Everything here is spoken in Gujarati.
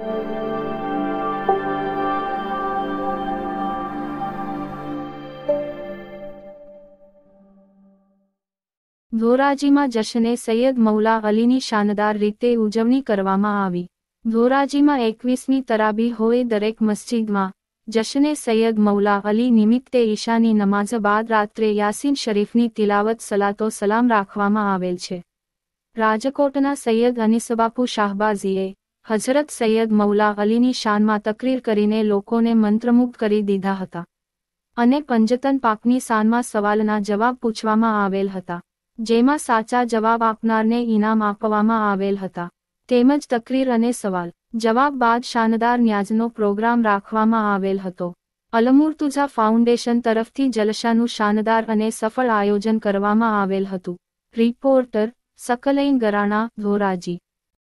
ધોરાજીમાં જશ્ને સૈયદ મૌલા અલીની શાનદાર રીતે ઉજવણી કરવામાં આવી ધોરાજીમાં એકવીસમી તરાબી હોય દરેક મસ્જિદમાં જશ્ને સૈયદ મૌલા અલી નિમિત્તે ઈશાની નમાઝ બાદ રાત્રે યાસીન શરીફની તિલાવત સલાતો સલામ રાખવામાં આવેલ છે રાજકોટના સૈયદ અનિસબાપુ શાહબાઝીએ હઝરત સૈયદ મૌલા અલીની શાનમાં તકરીર કરીને લોકોને મંત્રમુગ્ધ કરી દીધા હતા અને પંજતન પાકની શાનમાં સવાલના જવાબ પૂછવામાં આવેલ હતા જેમાં સાચા જવાબ આપનારને ઇનામ આપવામાં આવેલ હતા તેમજ તકરીર અને સવાલ જવાબ બાદ શાનદાર ન્યાજનો પ્રોગ્રામ રાખવામાં આવેલ હતો અલમુર્તુઝા ફાઉન્ડેશન તરફથી જલસાનું શાનદાર અને સફળ આયોજન કરવામાં આવેલ હતું રિપોર્ટર સકલૈન ગરાણા ધોરાજી